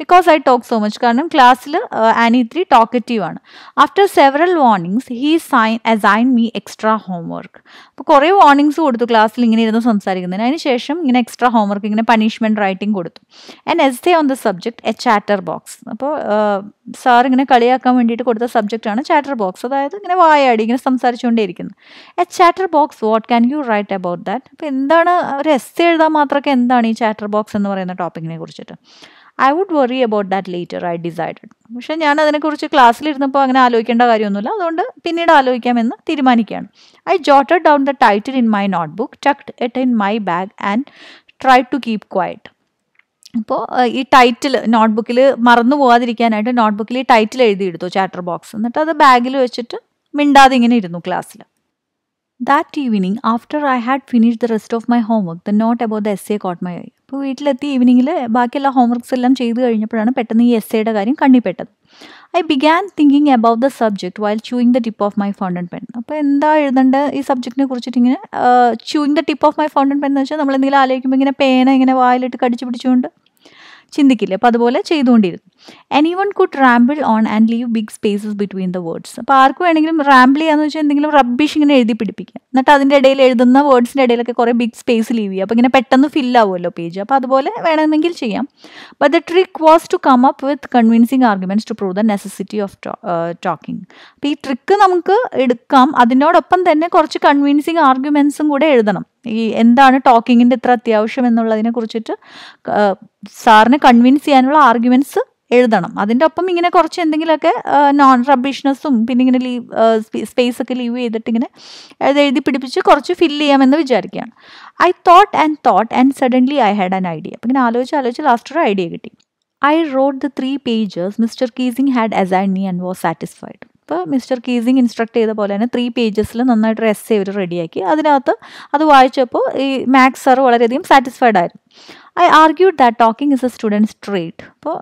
because I talk so much കാരണം ക്ലാസ്സിൽ ആനി ഇത്തിരി ടോക്കറ്റീവ് ആണ് after several warnings he sign assign me extra homework അപ്പോൾ കുറേ വാർണിങ്സ് കൊടുത്തു ക്ലാസ്സിൽ ഇങ്ങനെ ഇരുന്ന് സംസാരിക്കുന്നതിന് അതിന് ശേഷം ഇങ്ങനെ എക്സ്ട്രാ ഹോംവർക്ക് ഇങ്ങനെ പണിഷ്മെൻറ്റ് റൈറ്റിംഗ് കൊടുത്തു and essay on the subject a chatterbox അപ്പോൾ സാർ ഇങ്ങനെ കളിയാക്കാൻ വേണ്ടിയിട്ട് കൊടുത്ത സബ്ജക്റ്റാണ് ചാറ്റർ ബോക്സ് അതായത് ഇങ്ങനെ വായാടി ഇങ്ങനെ ഇരിക്കുന്നു a chatterbox what can you write about that അപ്പോൾ എന്താണ് ഒരു എസ് എഴുതാൻ മാത്രമൊക്കെ എന്താണ് ഈ ചാറ്റർ ബോക്സ് എന്ന് പറയുന്ന ടോപ്പിക്കിനെ കുറിച്ചിട്ട് I would worry about that later I decided പക്ഷേ ഞാൻ അതിനെക്കുറിച്ച് ക്ലാസ്സിലിരുന്നപ്പോൾ അങ്ങനെ ആലോചിക്കേണ്ട കാര്യമൊന്നുമില്ല അതുകൊണ്ട് പിന്നീട് ആലോചിക്കാമെന്ന് തീരുമാനിക്കുകയാണ് I jotted down the title in my notebook tucked it in my bag and try to keep quiet അപ്പോൾ ഈ ടൈറ്റിൽ നോട്ട്ബുക്കിൽ മറന്നു പോകാതിരിക്കാനായിട്ട് നോട്ട്ബുക്കിൽ ഈ ടൈറ്റിൽ എഴുതിയെടുത്തു ചാറ്റർ ബോക്സ് എന്നിട്ട് അത് ബാഗിൽ വെച്ചിട്ട് മിണ്ടാതെ ഇങ്ങനെ ഇരുന്നു ക്ലാസ്സിൽ that evening after I had finish the rest of my homework the note about the essay caught my eye അപ്പോൾ വീട്ടിലെത്തി ഈവനിങ്ങിൽ ബാക്കിയുള്ള ഹോംവർക്സ് എല്ലാം ചെയ്തു കഴിഞ്ഞപ്പോഴാണ് പെട്ടെന്ന് ഈ എസ് എയുടെ കാര്യം കണ്ണിപ്പെട്ടത് I began thinking about the subject while chewing the tip of my fountain pen അപ്പോൾ എന്താ എഴുതേണ്ടത് ഈ സബ്ജക്റ്റിനെ കുറിച്ചിട്ട് ഇങ്ങനെ chewing the tip of my fountain pen എന്ന് വെച്ചാൽ നമ്മൾ എന്തെങ്കിലും ആലോചിക്കുമ്പോൾ ഇങ്ങനെ പേന ഇങ്ങനെ വായിലിട്ട് കടിച്ചു പിടിച്ചുകൊണ്ട് ചിന്തിക്കില്ല അപ്പോൾ അതുപോലെ ചെയ്തുകൊണ്ടിരുന്നു anyone could ramble on and leave big spaces between the words അപ്പോൾ ആർക്ക് വേണമെങ്കിലും റാമ്പിൾ ചെയ്യാന്ന് വെച്ചാൽ എന്തെങ്കിലും റബ്ബിഷ് ഇങ്ങനെ എഴുതി പിടിപ്പിക്കുക എന്നിട്ട് അതിൻ്റെ ഇടയിൽ എഴുതുന്ന വേർഡ്സിൻ്റെ ഇടയിലൊക്കെ കുറേ ബിഗ് സ്പേസ് ലീവ് ചെയ്യുക അപ്പോൾ ഇങ്ങനെ പെട്ടെന്ന് ഫിൽ ആവുമല്ലോ പേജ് അപ്പോൾ അതുപോലെ വേണമെങ്കിൽ ചെയ്യാം but the trick was to come up with convincing arguments to prove the necessity of talking അപ്പോൾ ഈ ട്രിക്ക് നമുക്ക് എടുക്കാം അതിനോടൊപ്പം തന്നെ കുറച്ച് കൺവിൻസിങ് ആർഗ്യുമെൻസും കൂടെ എഴുതണം ഈ എന്താണ് ടോക്കിങ്ങിൻ്റെ ഇത്ര അത്യാവശ്യം എന്നുള്ളതിനെ കുറിച്ചിട്ട് സാറിനെ കൺവിൻസ് ചെയ്യാനുള്ള ആർഗ്യുമെൻറ്റ്സ് എഴുതണം അതിൻ്റെ ഒപ്പം ഇങ്ങനെ കുറച്ച് എന്തെങ്കിലുമൊക്കെ നോൺ റബ്ബിഷ്നസ്സും പിന്നെ ഇങ്ങനെ ലീവ് സ്പേസ് ഒക്കെ ലീവ് ചെയ്തിട്ട് ഇങ്ങനെ എഴുതി പിടിപ്പിച്ച് കുറച്ച് ഫില്ല് ചെയ്യാമെന്ന് വിചാരിക്കുകയാണ് I thought and thought and suddenly I had an idea അപ്പം ഇങ്ങനെ ആലോചിച്ച് ആലോചിച്ച് ലാസ്റ്റ് ഒരു ഐഡിയ കിട്ടി I wrote the three pages Mr Keesing had assign me and was satisfied അപ്പോൾ മിസ്റ്റർ കീസിങ് ഇൻസ്ട്രക്ട് ചെയ്ത പോലെ തന്നെ ത്രീ പേജസിൽ നന്നായിട്ടൊരു എസ് ഇവർ റെഡിയാക്കി അതിനകത്ത് അത് വായിച്ചപ്പോൾ ഈ മാത്സ് സാർ വളരെയധികം സാറ്റിസ്ഫൈഡ് ആയിരുന്നു I argue that talking is a student's trait അപ്പോൾ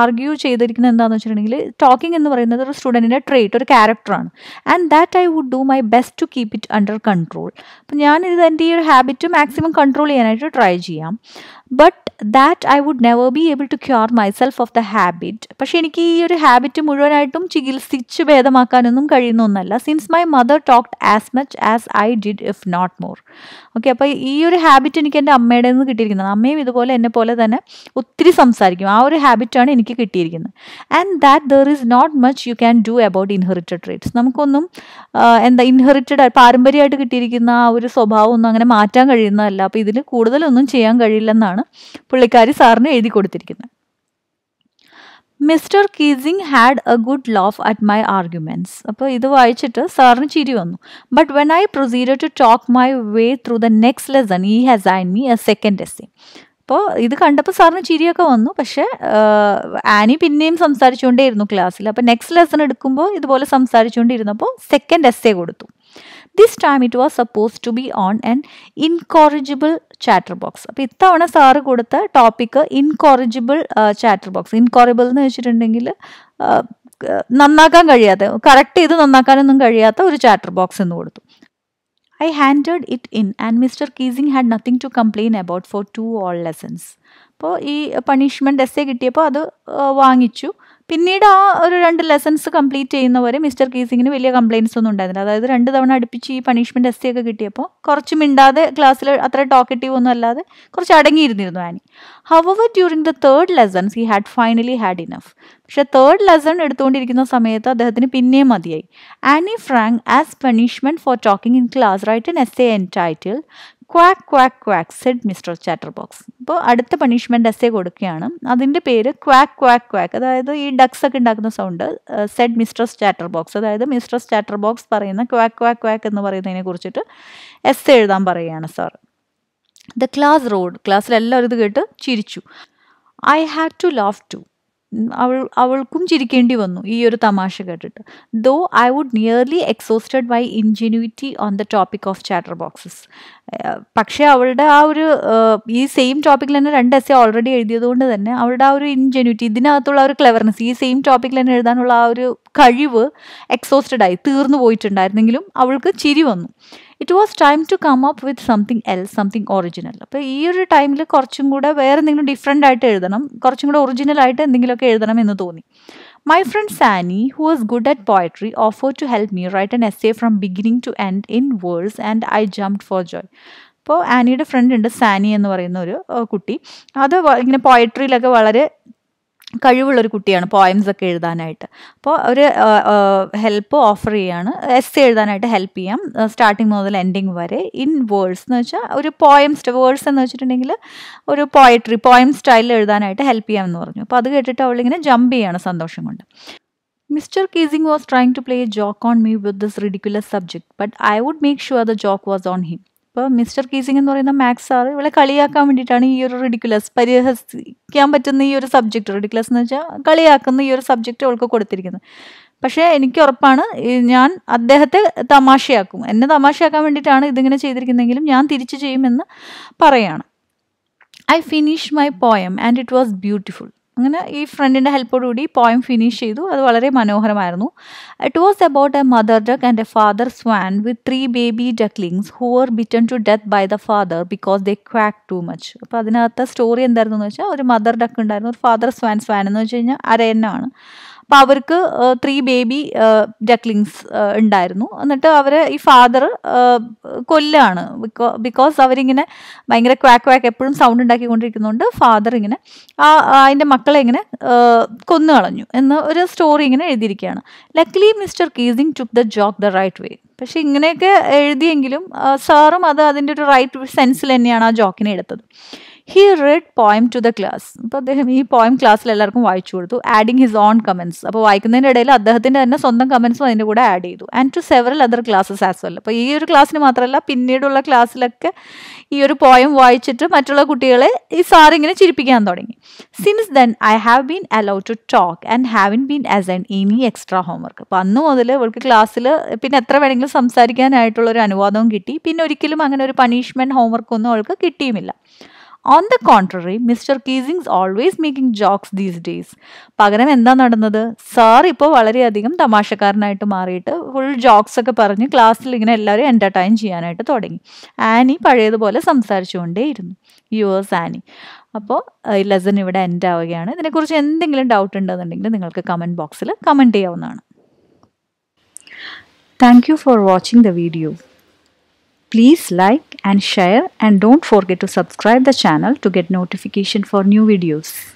ആർഗ്യൂ ചെയ്തിരിക്കുന്നത് എന്താണെന്ന് വെച്ചിട്ടുണ്ടെങ്കിൽ ടോക്കിംഗ് എന്ന് പറയുന്നത് ഒരു സ്റ്റുഡൻറ്റിൻ്റെ ട്രേറ്റ് ഒരു ക്യാരക്ടറാണ് and that I would do my best to keep it under control അപ്പോൾ ഞാൻ എൻ്റെ ഈ ഒരു ഹാബിറ്റ് മാക്സിമം കൺട്രോൾ ചെയ്യാനായിട്ട് ട്രൈ ചെയ്യാം but that I would never be able to cure myself of the habit പക്ഷേ എനിക്ക് ഈ ഒരു ഹാബിറ്റ് മുഴുവനായിട്ടും ചികിത്സിച്ച് ഭേദമാക്കാനൊന്നും കഴിയുന്ന ഒന്നല്ല since my mother talked as much as I did if not more okay അപ്പോൾ ഈ ഒരു ഹാബിറ്റ് എനിക്ക് എൻ്റെ അമ്മയുടെ നിന്ന് കിട്ടിയിരിക്കുന്നത് അമ്മയും ഇതുപോലെ എന്നെ പോലെ തന്നെ ഒത്തിരി സംസാരിക്കും ആ ഒരു ഹാബിറ്റാണ് എനിക്ക് കിട്ടിയിരിക്കുന്നത് and that there is not much you can do about inherited traits നമുക്കൊന്നും എന്താ ഇൻഹെറിറ്റഡ് പാരമ്പര്യമായിട്ട് കിട്ടിയിരിക്കുന്ന ആ ഒരു സ്വഭാവമൊന്നും അങ്ങനെ മാറ്റാൻ കഴിയുന്നതല്ല അപ്പോൾ ഇതിൽ കൂടുതലൊന്നും ചെയ്യാൻ കഴിയില്ലെന്നാണ് എന്നാണ് പുള്ളിക്കാരി സാറിന് എഴുതി കൊടുത്തിരിക്കുന്നത് Mr Keesing had a good laugh at my arguments അപ്പോൾ ഇത് വായിച്ചിട്ട് സാറിന് ചിരി വന്നു but when I proceed to talk my way through the next lesson he has an me a second essay അപ്പോൾ ഇത് കണ്ടപ്പോൾ സാറിന് ചിരിയൊക്കെ വന്നു പക്ഷേ ആനി പിന്നെയും സംസാരിച്ചുകൊണ്ടേയിരുന്നു ക്ലാസ്സിൽ അപ്പോൾ നെക്സ്റ്റ് ലെസൺ എടുക്കുമ്പോൾ ഇതുപോലെ സംസാരിച്ചുകൊണ്ടിരുന്നപ്പോൾ സെക്കൻഡ് എസ്സേ കൊടുത്തു this time it was suppose to be on an incorrigible chatterbox അപ്പം ഇത്തവണ സാറ് കൊടുത്ത topic incorrigible chatterbox incorrigible എന്ന് വെച്ചിട്ടുണ്ടെങ്കിൽ നന്നാക്കാൻ കഴിയാത്ത കറക്റ്റ് ചെയ്ത് നന്നാക്കാനൊന്നും കഴിയാത്ത ഒരു ചാറ്റർ ബോക്സ് എന്ന് കൊടുത്തു I handed it in and Mr Keesing had nothing to complain about for two whole lessons അപ്പോൾ ഈ പണിഷ്മെൻറ്റ് എസ്സേ കിട്ടിയപ്പോൾ അത് വാങ്ങിച്ചു പിന്നീട് ആ ഒരു രണ്ട് ലെസൺസ് കംപ്ലീറ്റ് ചെയ്യുന്നവരെ മിസ്റ്റർ കീസിങ്ങിന് വലിയ കംപ്ലയിൻസ് ഒന്നും ഉണ്ടായിരുന്നില്ല അതായത് രണ്ട് തവണ അടുപ്പിച്ച് ഈ പണിഷ്മെന്റ് എസ് ഒക്കെ കിട്ടിയപ്പോൾ കുറച്ച് മിണ്ടാതെ ക്ലാസ്സിൽ അത്ര ടോക്കറ്റീവ് ഒന്നും അല്ലാതെ കുറച്ച് അടങ്ങിയിരുന്നിരുന്നു Anne however during the third lessons he had finally had enough പക്ഷെ തേർഡ് ലെസൺ എടുത്തുകൊണ്ടിരിക്കുന്ന സമയത്ത് അദ്ദേഹത്തിന് പിന്നെയും മതിയായി Anne Frank as punishment for talking in class write in essay entitled quack quack quack said Mr chatterbox അപ്പോൾ അടുത്ത punishment essay കൊടുക്കുകയാണ് അതിൻ്റെ പേര് ക്വാക്ക് ക്വാക്ക് ക്വാക്ക് അതായത് ഈ ഡക്സ് ഒക്കെ ഉണ്ടാക്കുന്ന sound said Mr chatterbox അതായത് മിസ്റ്റർ ചാറ്റർ ബോക്സ് പറയുന്ന ക്വാക്ക് ക്വാക്ക് ക്വാക്ക് എന്ന് പറയുന്നതിനെ കുറിച്ചിട്ട് എസ്സേ എഴുതാൻ പറയുകയാണ് സാർ ദ ക്ലാസ് റോഡ് ക്ലാസ്സിലെല്ലാവരും ഇത് കേട്ട് ചിരിച്ചു I have to laugh too അവൾ അവൾക്കും ചിരിക്കേണ്ടി വന്നു ഈ ഒരു തമാശ കേട്ടിട്ട് though I would nearly exhausted by ingenuity on the topic of chatterboxes പക്ഷേ അവളുടെ ആ ഒരു ഈ സെയിം ടോപ്പിക്കിൽ തന്നെ രണ്ട് എസ് ഓൾറെഡി എഴുതിയതുകൊണ്ട് തന്നെ അവളുടെ ആ ഒരു ഇൻജെന്യൂറ്റി ഇതിനകത്തുള്ള ഒരു ക്ലെവർനെസ് ഈ സെയിം ടോപ്പിക്കിൽ തന്നെ എഴുതാനുള്ള ആ ഒരു കഴിവ് എക്സോസ്റ്റഡ് ആയി തീർന്നു പോയിട്ടുണ്ടായിരുന്നെങ്കിലും അവൾക്ക് ചിരി വന്നു it was time to come up with something else something original അപ്പോൾ ഈ ഒരു ടൈമിൽ കുറച്ചും കൂടെ വേറെ എന്തെങ്കിലും ഡിഫറെൻ്റ് ആയിട്ട് എഴുതണം കുറച്ചും കൂടെ ഒറിജിനൽ ആയിട്ട് എന്തെങ്കിലുമൊക്കെ എഴുതണം എന്ന് തോന്നി my friend Sanne who was good at poetry offer to help me write an essay from beginning to end in verse and I jump for joy അപ്പോൾ ആനിയുടെ ഫ്രണ്ട് ഉണ്ട് സാനി എന്ന് പറയുന്ന ഒരു കുട്ടി അത് ഇങ്ങനെ പോയട്രിയിലൊക്കെ വളരെ കഴിവുള്ളൊരു കുട്ടിയാണ് പോയംസ് ഒക്കെ എഴുതാനായിട്ട് അപ്പോൾ ഒരു ഹെൽപ്പ് ഓഫർ ചെയ്യാണ് എസ് എഴുതാനായിട്ട് ഹെൽപ്പ് ചെയ്യാം സ്റ്റാർട്ടിങ് മുതൽ എൻഡിങ് വരെ ഇൻ വേർഡ്സ് എന്ന് വെച്ചാൽ ഒരു പോയംസ് വേർഡ്സ് എന്ന് വെച്ചിട്ടുണ്ടെങ്കിൽ ഒരു പോയട്രി പോയം സ്റ്റൈലിൽ എഴുതാനായിട്ട് ഹെൽപ്പ് ചെയ്യാമെന്ന് പറഞ്ഞു അപ്പോൾ അത് കേട്ടിട്ട് അവളിങ്ങനെ ജമ്പ് ചെയ്യാണ് സന്തോഷം കൊണ്ട് Mr Keesing was trying to play a joke on me with this ridiculous subject but I would make sure the joke was on him ഇപ്പോൾ മിസ്റ്റർ കീസിംഗ് എന്ന് പറയുന്ന മാത്സ് സാർ ഇവളെ കളിയാക്കാൻ വേണ്ടിയിട്ടാണ് ഈ ഒരു റിഡിക്കുലസ് പരിഹസിക്കാൻ പറ്റുന്ന ഈ ഒരു സബ്ജക്റ്റ് റിഡിക്കുലസ് എന്ന് വെച്ചാൽ കളിയാക്കുന്ന ഈ ഒരു സബ്ജക്റ്റ് അവൾക്ക് കൊടുത്തിരിക്കുന്നത് പക്ഷേ എനിക്ക് ഉറപ്പാണ് ഞാൻ അദ്ദേഹത്തെ തമാശയാക്കും എന്നെ തമാശയാക്കാൻ വേണ്ടിയിട്ടാണ് ഇതിങ്ങനെ ചെയ്തിരിക്കുന്നതെങ്കിലും ഞാൻ തിരിച്ചു ചെയ്യുമെന്ന് പറയാണ് I finish my poem and it was beautiful അങ്ങനെ ഈ ഫ്രണ്ടിൻ്റെ കൂടി പോയം ഫിനിഷ് ചെയ്തു അത് വളരെ മനോഹരമായിരുന്നു it was about a mother duck and a father swan with three baby ducklings who are bitten to death by the father because they quack too much അപ്പോൾ അതിനകത്ത് സ്റ്റോറി എന്തായിരുന്നു എന്ന് വെച്ചാൽ ഒരു മദർ ഡക്ക് ഉണ്ടായിരുന്നു ഒരു ഫാദർ സ്വാൻ സ്വാൻ എന്ന് വെച്ച് കഴിഞ്ഞാൽ അരയന്നാണ് അപ്പോൾ അവർക്ക് ത്രീ ബേബി ഡക്ലിങ്സ് ഉണ്ടായിരുന്നു എന്നിട്ട് അവരെ ഈ ഫാദർ കൊല്ലാണ് ബിക്കോസ് അവരിങ്ങനെ ഭയങ്കര ക്വാക്ക് ക്വാക്ക് എപ്പോഴും സൗണ്ട് ഉണ്ടാക്കിക്കൊണ്ടിരിക്കുന്നതുകൊണ്ട് ഫാദർ ഇങ്ങനെ ആ അതിൻ്റെ മക്കളെ ഇങ്ങനെ കൊന്നു കളഞ്ഞു എന്ന ഒരു സ്റ്റോറി ഇങ്ങനെ എഴുതിയിരിക്കുകയാണ് luckily Mr Keesing took the joke the right way പക്ഷെ ഇങ്ങനെയൊക്കെ എഴുതിയെങ്കിലും സാറും അത് അതിൻ്റെ ഒരു റൈറ്റ് സെൻസിൽ തന്നെയാണ് ആ ജോക്കിനെ എടുത്തത് he read poem to the class അപ്പോൾ അദ്ദേഹം ഈ പോയം ക്ലാസ്സിൽ എല്ലാവർക്കും വായിച്ചു കൊടുത്തു ആഡിങ് ഹിസ് ഓൺ കമൻസ് അപ്പോൾ വായിക്കുന്നതിൻ്റെ ഇടയിൽ അദ്ദേഹത്തിൻ്റെ തന്നെ സ്വന്തം കമൻസും അതിൻ്റെ കൂടെ ആഡ് ചെയ്തു and to several other classes as well അപ്പോൾ ഈ ഒരു ക്ലാസ്സിന് മാത്രമല്ല പിന്നീടുള്ള ക്ലാസ്സിലൊക്കെ ഈ ഒരു പോയം വായിച്ചിട്ട് മറ്റുള്ള കുട്ടികളെ ഈ സാറിങ്ങനെ ചിരിപ്പിക്കാൻ തുടങ്ങി since then I have been allowed to talk and haven't been as an any extra homework അപ്പോൾ അന്ന് മുതൽ ഇവൾക്ക് ക്ലാസ്സിൽ പിന്നെ എത്ര വേണമെങ്കിലും സംസാരിക്കാനായിട്ടുള്ള ഒരു അനുവാദവും കിട്ടി പിന്നെ ഒരിക്കലും അങ്ങനെ ഒരു പണിഷ്മെൻറ്റ് ഹോംവർക്കൊന്നും അവൾക്ക് കിട്ടിയുമില്ല on the contrary Mr Keesing's always making jokes these days പകരം എന്താ നടന്നത് സാർ ഇപ്പോൾ വളരെയധികം തമാശക്കാരനായിട്ട് മാറിയിട്ട് ഫുൾ ജോക്സ് ഒക്കെ പറഞ്ഞ് ക്ലാസ്സിൽ ഇങ്ങനെ എല്ലാവരും എൻ്റർടൈൻ ചെയ്യാനായിട്ട് തുടങ്ങി ആനി പഴയതുപോലെ സംസാരിച്ചുകൊണ്ടേയിരുന്നു യുവേഴ്സ് ആനി അപ്പോൾ ഈ ലെസൺ ഇവിടെ എൻഡ് ആവുകയാണ് ഇതിനെക്കുറിച്ച് എന്തെങ്കിലും ഡൗട്ട് ഉണ്ടെന്നുണ്ടെങ്കിൽ നിങ്ങൾക്ക് കമൻറ്റ് ബോക്സിൽ കമൻറ്റ് ചെയ്യാവുന്നതാണ് thank you for watching the video Please like and share and don't forget to subscribe the channel to get notification for new videos.